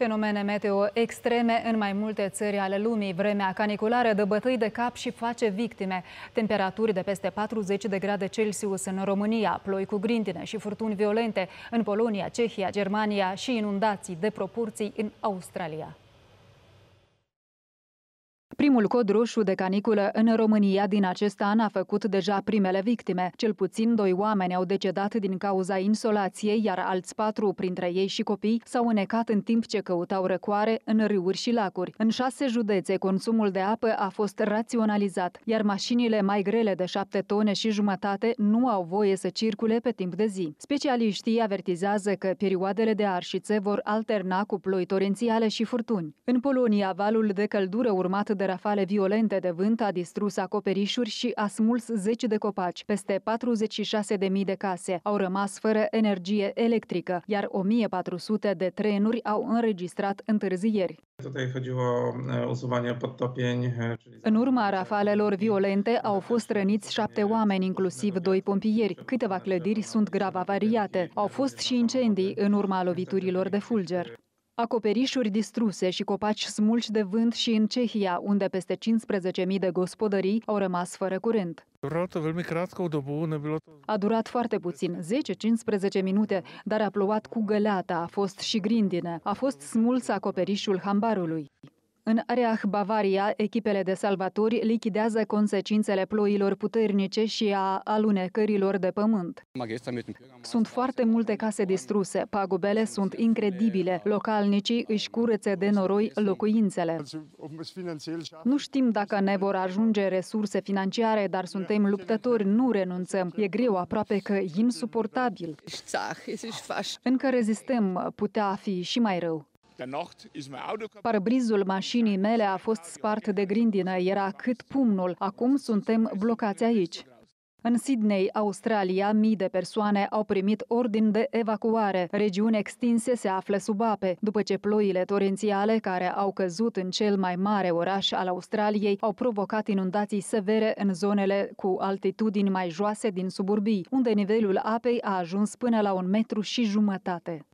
Fenomene meteo extreme în mai multe țări ale lumii. Vremea caniculară dă bătăi de cap și face victime. Temperaturi de peste 40 de grade Celsius în România, ploi cu grindine și furtuni violente în Polonia, Cehia, Germania și inundații de proporții în Australia. Primul cod roșu de caniculă în România din acest an a făcut deja primele victime. Cel puțin doi oameni au decedat din cauza insolației, iar alți patru, printre ei și copii, s-au înecat în timp ce căutau răcoare în râuri și lacuri. În șase județe, consumul de apă a fost raționalizat, iar mașinile mai grele de șapte tone și jumătate nu au voie să circule pe timp de zi. Specialiștii avertizează că perioadele de arșițe vor alterna cu ploi torențiale și furtuni. În Polonia, valul de căldură urmat de rafale violente de vânt a distrus acoperișuri și a smuls zeci de copaci. Peste 46.000 de case au rămas fără energie electrică, iar 1400 de trenuri au înregistrat întârzieri. În urma rafalelor violente au fost răniți șapte oameni, inclusiv doi pompieri. Câteva clădiri sunt grav avariate. Au fost și incendii în urma loviturilor de fulger. Acoperișuri distruse și copaci smulși de vânt și în Cehia, unde peste 15.000 de gospodării au rămas fără curent. A durat foarte puțin, 10-15 minute, dar a plouat cu găleata, a fost și grindine, a fost smuls acoperișul hambarului. În Reach, Bavaria, echipele de salvatori lichidează consecințele ploilor puternice și a alunecărilor de pământ. Sunt foarte multe case distruse, pagubele sunt incredibile, localnicii își curățe de noroi locuințele. Nu știm dacă ne vor ajunge resurse financiare, dar suntem luptători, nu renunțăm. E greu, aproape că insuportabil. Încă rezistăm, putea fi și mai rău. Parbrizul mașinii mele a fost spart de grindină, era cât pumnul. Acum suntem blocați aici. În Sydney, Australia, mii de persoane au primit ordin de evacuare. Regiuni extinse se află sub ape, după ce ploile torențiale care au căzut în cel mai mare oraș al Australiei au provocat inundații severe în zonele cu altitudini mai joase din suburbii, unde nivelul apei a ajuns până la un metru și jumătate.